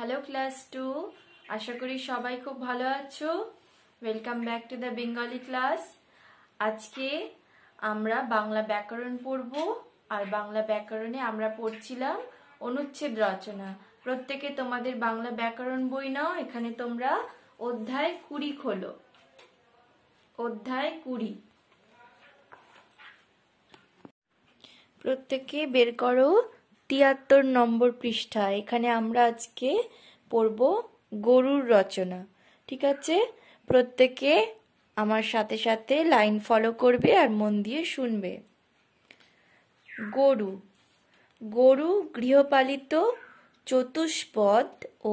hello class two আশা করি সবাই খুব ভালো আছো welcome back to the Bengali class আজকে আমরা বাংলা ব্যাকরণ পড়ব আর বাংলা ব্যাকরণে আমরা পড়ছিলাম অনুচ্ছেদ রচনা প্রত্যেকে তোমাদের বাংলা ব্যাকরণ বই নাও এখানে তোমরা অধ্যায় কুড়ি খোলো অধ্যায় কুড়ি প্রত্যেকে বের করো তিয়াত্তর নম্বর পৃষ্ঠা এখানে আমরা আজকে পড়ব গরুর রচনা ঠিক আছে প্রত্যেকে আমার সাথে সাথে লাইন ফলো করবে আর মন দিয়ে শুনবে গরু গরু গৃহপালিত চতুষ্পদ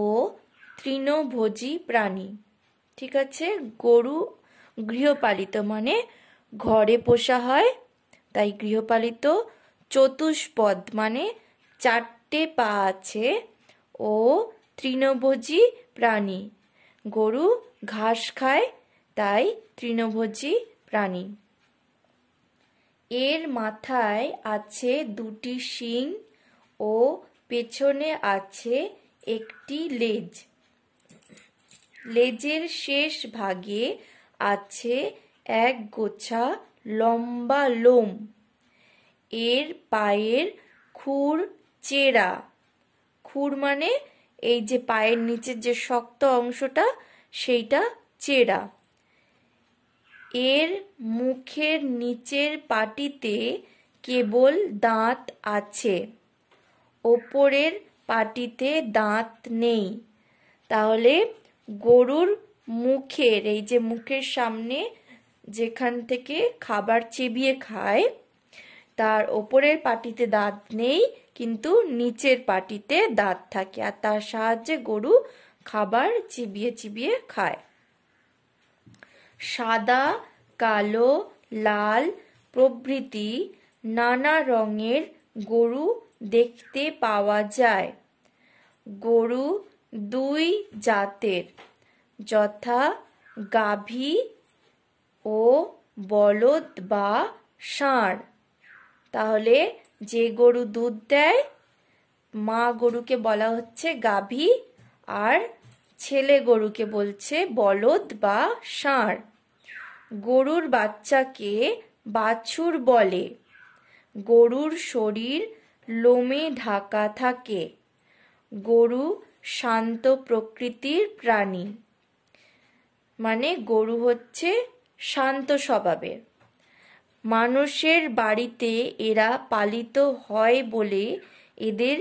ও তৃণভোজী প্রাণী ঠিক আছে গরু গৃহপালিত মানে ঘরে পোষা হয় তাই গৃহপালিত চতুষ্পদ মানে চারটে পা আছে ও তৃণভোজী প্রাণী গরু ঘাস খায় তাই তৃণভোজী প্রাণী এর মাথায় আছে দুটি শিং ও পেছনে আছে একটি লেজ লেজের শেষ ভাগে আছে এক গোছা লম্বা লোম এর পায়ের খুর চেরা খুর মানে এই যে পায়ের নিচের যে শক্ত অংশটা সেইটা চেরা এর মুখের নিচের পাটিতে কেবল দাঁত আছে ওপরের পাটিতে দাঁত নেই তাহলে গরুর মুখের এই যে মুখের সামনে যেখান থেকে খাবার চেবিয়ে খায় তার ওপরের পাটিতে দাঁত নেই কিন্তু নিচের পাটিতে দাঁত থাকে আর তার সাহায্যে গরু খাবার চিবিয়ে চিবিয়ে খায় সাদা কালো লাল প্রভৃতি নানা রঙের গরু দেখতে পাওয়া যায় গরু দুই জাতের যথা গাভী ও বলদ বা ষাঁড় তাহলে যে গরু দুধ দেয় মা গরুকে বলা হচ্ছে গাভী আর ছেলে গরুকে বলছে বলদ বা ষাঁড় গরুর বাচ্চাকে বাছুর বলে গরুর শরীর লোমে ঢাকা থাকে গরু শান্ত প্রকৃতির প্রাণী মানে গরু হচ্ছে শান্ত স্বভাবের মানুষের বাড়িতে এরা পালিত হয় বলে এদের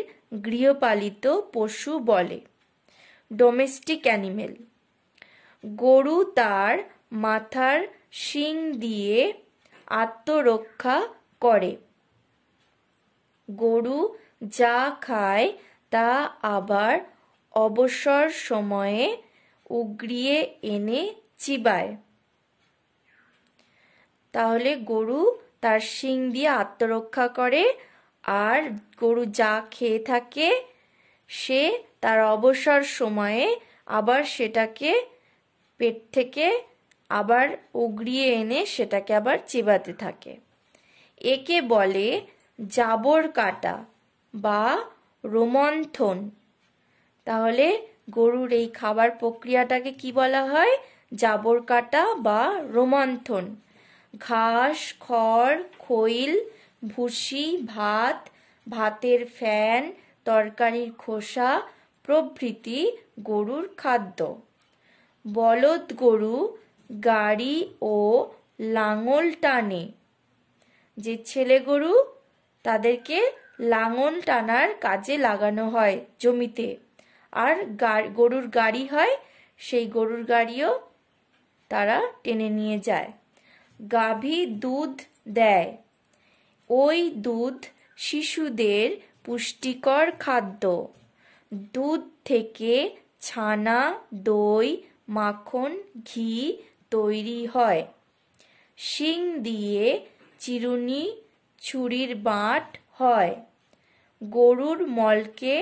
গৃহপালিত পশু বলে ডোমেস্টিক অ্যানিমেল গরু তার মাথার শিং দিয়ে আত্মরক্ষা করে গরু যা খায় তা আবার অবসর সময়ে উগড়িয়ে এনে চিবায় তাহলে গরু তার শিং দিয়ে আত্মরক্ষা করে আর গরু যা খেয়ে থাকে সে তার অবসর সময়ে আবার সেটাকে পেট থেকে আবার উগড়িয়ে এনে সেটাকে আবার চিবাতে থাকে একে বলে জাবর কাটা বা রোমন্থন তাহলে গরুর এই খাবার প্রক্রিয়াটাকে কি বলা হয় জাবর কাটা বা রোমন্থন ঘাস খড় খৈল ভুসি ভাত ভাতের ফ্যান তরকারির খোসা প্রভৃতি গরুর খাদ্য বলদ গরু গাড়ি ও লাঙল টানে যে ছেলে গরু তাদেরকে লাঙল টানার কাজে লাগানো হয় জমিতে আর গরুর গাড়ি হয় সেই গরুর গাড়িও তারা টেনে নিয়ে যায় গাভী দুধ দেয় ওই দুধ শিশুদের পুষ্টিকর খাদ্য দুধ থেকে ছানা দই মাখন ঘি তৈরি হয় শিং দিয়ে চিরুনি ছুরির বাঁট হয় গরুর মলকে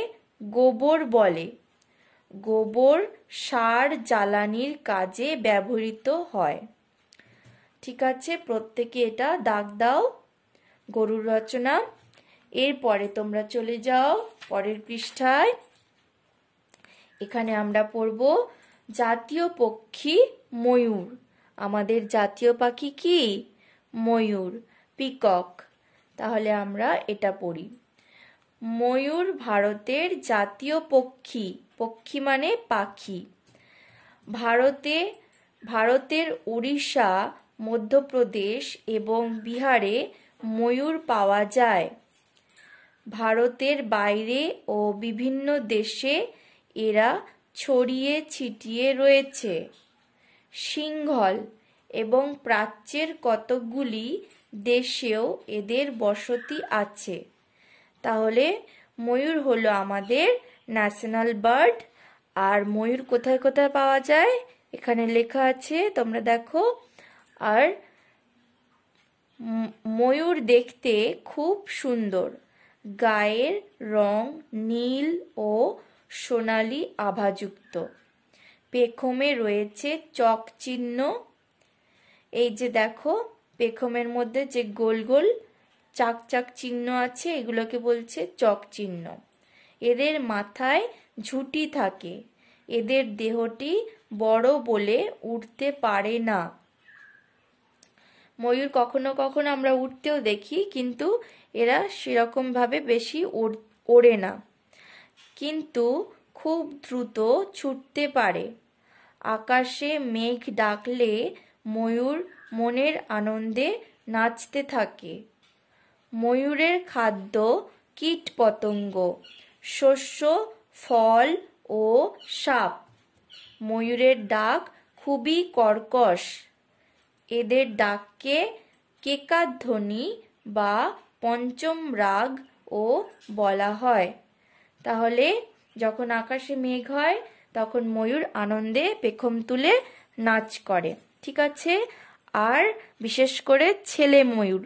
গোবর বলে গোবর সার জ্বালানির কাজে ব্যবহৃত হয় ঠিক আছে প্রত্যেকে এটা দাগ দাও গরুর রচনা এরপরে তোমরা চলে যাও পরের পৃষ্ঠায় এখানে আমরা পড়ব জাতীয় পক্ষী ময়ূর আমাদের জাতীয় পাখি কি ময়ূর পিকক তাহলে আমরা এটা পড়ি ময়ূর ভারতের জাতীয় পক্ষী পক্ষী মানে পাখি ভারতে ভারতের উড়িষ্যা মধ্যপ্রদেশ এবং বিহারে ময়ূর পাওয়া যায় ভারতের বাইরে ও বিভিন্ন দেশে এরা ছড়িয়ে ছিটিয়ে রয়েছে সিংহল এবং প্রাচ্যের কতকগুলি দেশেও এদের বসতি আছে তাহলে ময়ূর হলো আমাদের ন্যাশনাল বার্ড আর ময়ূর কোথায় কোথায় পাওয়া যায় এখানে লেখা আছে তোমরা দেখো আর ময়ূর দেখতে খুব সুন্দর গায়ের রং নীল ও সোনালি আভাযুক্ত পেখমে রয়েছে চক চিহ্ন এই যে দেখো পেখমের মধ্যে যে গোল গোল চাক চাক চিহ্ন আছে এগুলোকে বলছে চক চিহ্ন এদের মাথায় ঝুটি থাকে এদের দেহটি বড় বলে উঠতে পারে না ময়ূর কখনো কখনো আমরা উঠতেও দেখি কিন্তু এরা সেরকমভাবে বেশি ওড়ে না কিন্তু খুব দ্রুত ছুটতে পারে আকাশে মেঘ ডাকলে ময়ূর মনের আনন্দে নাচতে থাকে ময়ূরের খাদ্য কীট পতঙ্গ শস্য ফল ও সাপ ময়ূরের ডাক খুবই কর্কশ এদের ডাককে কেকাধ্বনি বা পঞ্চম রাগ ও বলা হয় তাহলে যখন আকাশে মেঘ হয় তখন ময়ূর আনন্দে পেখম তুলে নাচ করে ঠিক আছে আর বিশেষ করে ছেলে ময়ূর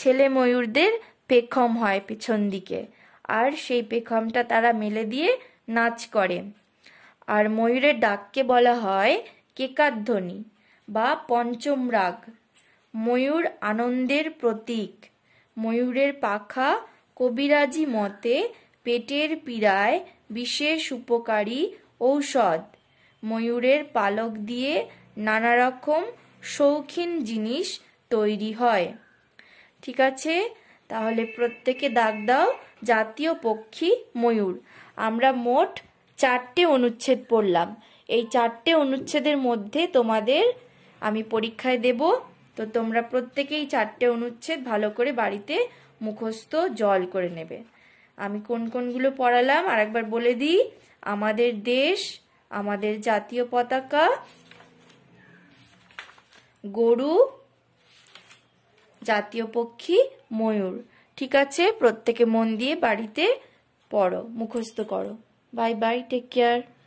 ছেলে ময়ূরদের পেখম হয় পিছন দিকে আর সেই পেখমটা তারা মেলে দিয়ে নাচ করে আর ময়ূরের ডাককে বলা হয় কেকাধ্বনি বা পঞ্চম রাগ ময়ূর আনন্দের প্রতীক ময়ূরের পাখা কবিরাজি মতে পেটের পীড়ায় বিশেষ উপকারী ঔষধ ময়ূরের পালক দিয়ে নানা রকম শৌখিন জিনিস তৈরি হয় ঠিক আছে তাহলে প্রত্যেকে দাগ দাও জাতীয় পক্ষী ময়ূর আমরা মোট চারটে অনুচ্ছেদ পড়লাম এই চারটে অনুচ্ছেদের মধ্যে তোমাদের আমি পরীক্ষায় দেব তো তোমরা প্রত্যেকেই চারটে অনুচ্ছেদ ভালো করে বাড়িতে মুখস্থ জল করে নেবে আমি কোন কোনগুলো পড়ালাম আর একবার বলে দিই আমাদের দেশ আমাদের জাতীয় পতাকা গরু জাতীয় পক্ষী ময়ূর ঠিক আছে প্রত্যেকে মন দিয়ে বাড়িতে পড়ো মুখস্থ করো বাই বাই টেক কেয়ার